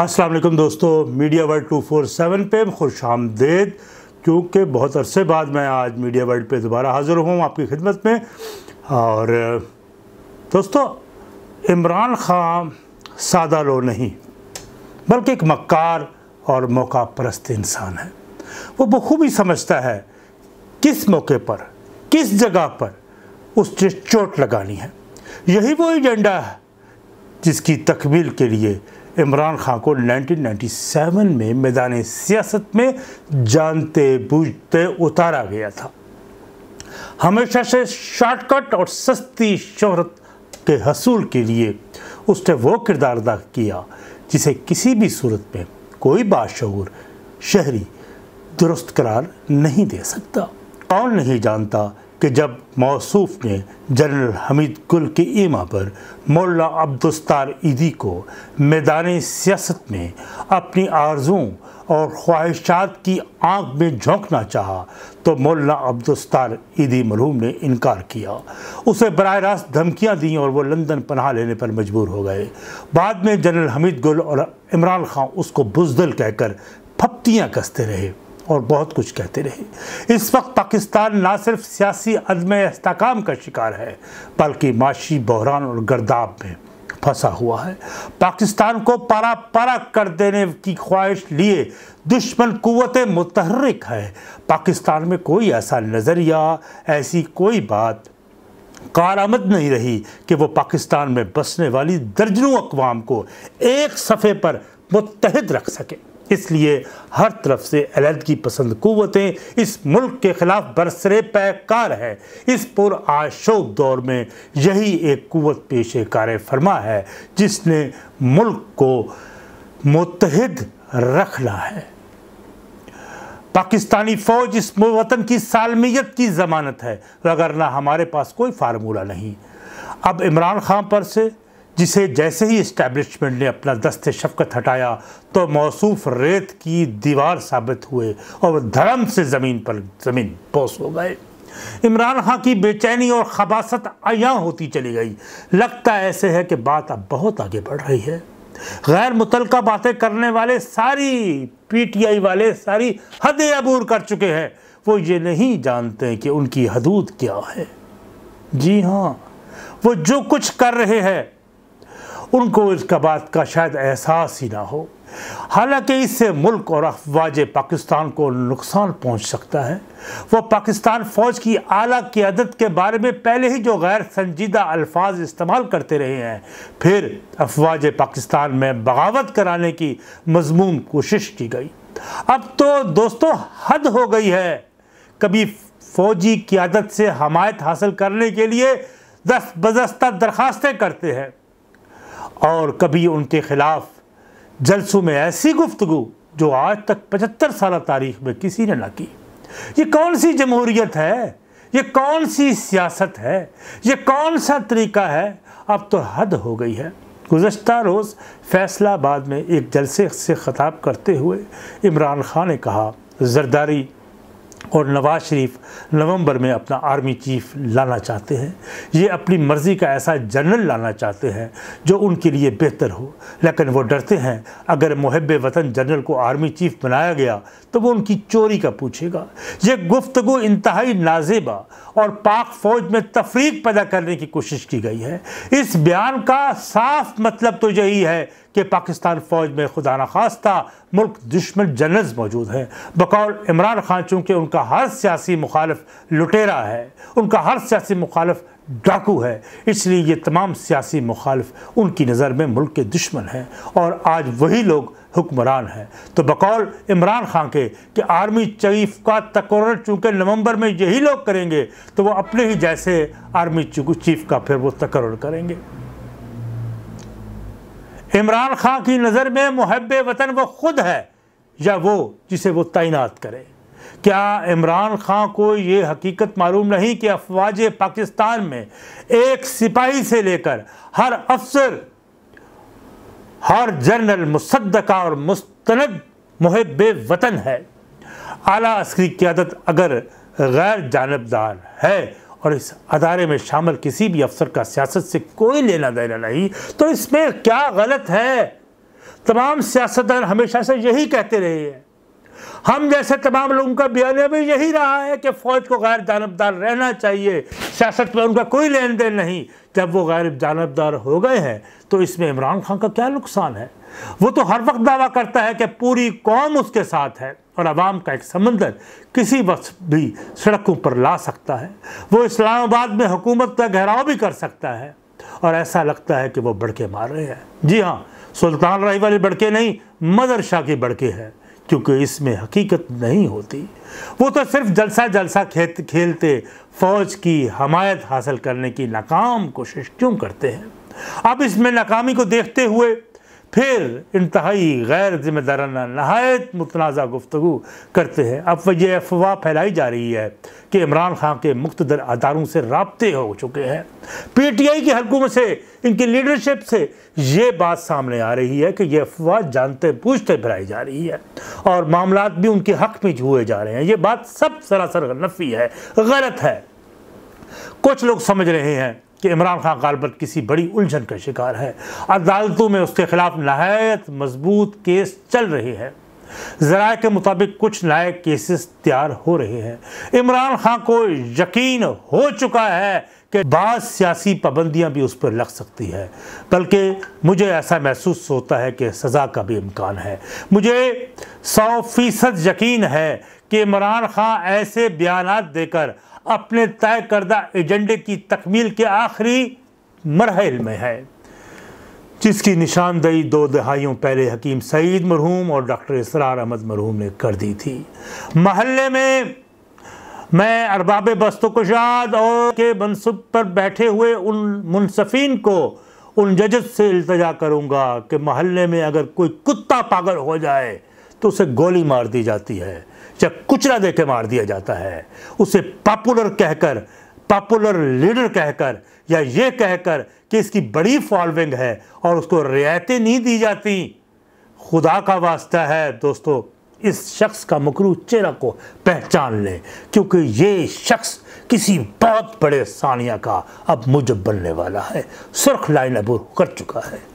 असलम दोस्तों media world two four seven पर खुश आमदेद क्योंकि बहुत अरसे बाद मैं आज मीडिया वर्ल्ड पे दोबारा हाज़िर हूँ आपकी खिदमत में और दोस्तों इमरान खान सादा लो नहीं बल्कि एक मक्कार और मौका परस्त इंसान है वो बखूबी समझता है किस मौके पर किस जगह पर उस चोट लगानी है यही वो एजेंडा है जिसकी तकबील के लिए इमरान खान को 1997 में मैदान सियासत में जानते बूझते उतारा गया था हमेशा से शॉर्टकट और सस्ती शहरत के हसूल के लिए उसने वो किरदार अदा किया जिसे किसी भी सूरत में कोई बाशूर शहरी दुरुस्त करार नहीं दे सकता कौन नहीं जानता कि जब मौसूफ ने जनरल हमीद गुल के ईमा पर मौला अब्दुस्तार ईदी को मैदान सियासत में अपनी आर्जों और ख्वाहिशात की आंख में झोंकना चाहा तो मौला अब्दुस्तार ईदी मरहूम ने इनकार किया उसे बर रास्त धमकियाँ दी और वह लंदन पनाह लेने पर मजबूर हो गए बाद में जनरल हमीद गुल और इमरान खान उसको बुजदल कहकर फप्तियाँ कसते रहे और बहुत कुछ कहते रहे इस वक्त पाकिस्तान ना सिर्फ सियासी अदम इसकाम का शिकार है बल्कि माशी बहरान और गर्दाब में फंसा हुआ है पाकिस्तान को पारा पारा कर देने की ख्वाहिश लिए दुश्मन कुतें मुतरक है पाकिस्तान में कोई ऐसा नज़रिया ऐसी कोई बात कारआमद नहीं रही कि वो पाकिस्तान में बसने वाली दर्जनों अकवाम को एक सफ़े पर मुतहद रख सकें इसलिए हर तरफ से अलहदगी पसंद क़वतें इस मुल्क के ख़िलाफ़ बरसरे पैकार है इस आशोक दौर में यही एक कुत पेश कार फरमा है जिसने मुल्क को मुतहद रखना है पाकिस्तानी फ़ौज इस वतन की सालमियत की ज़मानत है वगरना हमारे पास कोई फार्मूला नहीं अब इमरान खान पर से जिसे जैसे ही इस्टेब्लिशमेंट ने अपना दस्त शफकत हटाया तो मौसूफ रेत की दीवार साबित हुए और धर्म से ज़मीन पर ज़मीन बोस हो गए इमरान खां की बेचैनी और खबासत आयाँ होती चली गई लगता ऐसे है कि बात अब बहुत आगे बढ़ रही है गैर मुतल बातें करने वाले सारी पीटीआई वाले सारी हदें अबूर कर चुके हैं वो ये नहीं जानते कि उनकी हदूद क्या है जी हाँ वो जो कुछ कर रहे हैं उनको इसका बात का शायद एहसास ही ना हो हालांकि इससे मुल्क और अफवाज पाकिस्तान को नुकसान पहुंच सकता है वो पाकिस्तान फ़ौज की आला क्यादत के बारे में पहले ही जो गैर संजीदा अल्फाज इस्तेमाल करते रहे हैं फिर अफवाज पाकिस्तान में बगावत कराने की मजमूम कोशिश की गई अब तो दोस्तों हद हो गई है कभी फ़ौजी क्यादत से हमायत हासिल करने के लिए दस बदस्ता दरखास्तें करते हैं और कभी उनके ख़िलाफ़ जलसों में ऐसी गुफ्तु जो आज तक पचहत्तर साल तारीख में किसी ने ना की ये कौन सी जमहूरियत है ये कौन सी सियासत है ये कौन सा तरीका है अब तो हद हो गई है गुजशत रोज़ फैसलाबाद में एक जलसे से ख़ताब करते हुए इमरान खान ने कहा जरदारी और नवाज़ शरीफ नवंबर में अपना आर्मी चीफ लाना चाहते हैं ये अपनी मर्ज़ी का ऐसा जनरल लाना चाहते हैं जो उनके लिए बेहतर हो लेकिन वो डरते हैं अगर मुहब वतन जनरल को आर्मी चीफ बनाया गया तो वो उनकी चोरी का पूछेगा ये गुफ्तु इंतहाई नाजेबा और पाक फ़ौज में तफरीक पैदा करने की कोशिश की गई है इस बयान का साफ मतलब तो यही है कि पाकिस्तान फ़ौज में खुदा न खास्ता मुल्क दुश्मन जनरल्स मौजूद हैं बकौल इमरान खान चूँकि उनका उनका हर सियासी मुखालफ लुटेरा है उनका हर सियासी मुखालफ डाकू है इसलिए ये तमाम सियासी मुखालफ उनकी नज़र में मुल्क के दुश्मन हैं और आज वही लोग हुक्मरान हैं तो बकौल इमरान खान के कि आर्मी चीफ का तकर्र चूँकि नवंबर में यही लोग करेंगे तो वो अपने ही जैसे आर्मी चीफ का फिर वो तकर्र करेंगे इमरान खां की नज़र में मुहब वतन वो खुद है या वो जिसे वो तैनात करे क्या इमरान खान को ये हकीकत मालूम नहीं कि अफवाज पाकिस्तान में एक सिपाही से लेकर हर अफसर हर जनरल मुसदका और मुस्तनद मुहब वतन है आला अस्करी क्यादत अगर गैर जानबदार है और इस अदारे में शामिल किसी भी अफसर का सियासत से कोई लेना देना नहीं तो इसमें क्या गलत है तमाम सियासतदान हमेशा से यही कहते रहे हैं हम जैसे तमाम लोगों का बयान भी यही रहा है कि फ़ौज को गैर जानबदार रहना चाहिए सियासत में उनका कोई लेन देन नहीं जब वो गैर जानबदार हो गए हैं तो इसमें इमरान खान का क्या नुकसान है वो तो हर वक्त दावा करता है कि पूरी कौम उसके साथ है और आवाम का एक समंदर किसी वक्त भी सड़कों पर ला सकता है वो इस्लामाबाद में हुकूमत का घेराव भी कर सकता है और ऐसा लगता है कि वो बड़के मार रहे हैं जी हाँ सुल्तान राही वाली बड़के नहीं मदर शाह बड़के हैं क्योंकि इसमें हकीकत नहीं होती वो तो सिर्फ जलसा जलसा खेत खेलते फ़ौज की हमायत हासिल करने की नाकाम कोशिश क्यों करते हैं अब इसमें नाकामी को देखते हुए फिर इंतहाई गैर ज़िम्मेदाराना नहायत मुतनाज़ा गुफ्तु करते हैं अब यह अफवाह फैलाई जा रही है कि इमरान खान के मुख्तर अदारों से रबते हो चुके हैं पी टी आई की हलकों से इनकी लीडरशिप से ये बात सामने आ रही है कि यह अफवाह जानते पूछते फैलाई जा रही है और मामला भी उनके हक में हुए जा रहे हैं ये बात सब सरासर नफी है गलत है कुछ लोग समझ रहे हैं कि इमरान खान गालबत किसी बड़ी उलझन का शिकार है अदालतों में उसके खिलाफ नहायत मजबूत केस चल रहे हैं जराए के मुताबिक कुछ नायक केसेस तैयार हो रहे हैं इमरान खान को यकीन हो चुका है कि बाद सियासी पाबंदियाँ भी उस पर लग सकती है बल्कि मुझे ऐसा महसूस होता है कि सज़ा का भी इम्कान है मुझे सौ फीसद यकीन है कि इमरान खां ऐसे बयान देकर अपने तय करदा एजेंडे की तकमील के आखिरी मरहल में है जिसकी निशानदेही दो दहाइयों पहले हकीम सईद मरहूम और डॉक्टर इसरार अहमद मरहूम ने कर दी थी महल्ले में मैं अरबाब बस्तुकशाद और के मनसब पर बैठे हुए उन मुनसफिन को उन जजस से अल्तजा करूँगा कि महल्ले में अगर कोई कुत्ता पागल हो जाए तो उसे गोली मार दी जाती है या कुचरा दे के मार दिया जाता है उसे पॉपुलर कहकर पॉपुलर लीडर कहकर या ये कहकर कि इसकी बड़ी फॉलोइंग है और उसको रियायतें नहीं दी जाती खुदा का वास्ता है दोस्तों इस शख्स का मकरू चेहरा को पहचान लें क्योंकि ये शख्स किसी बहुत बड़े सानिया का अब मुजब बनने वाला है सुर्ख लाइन अबूर कर चुका है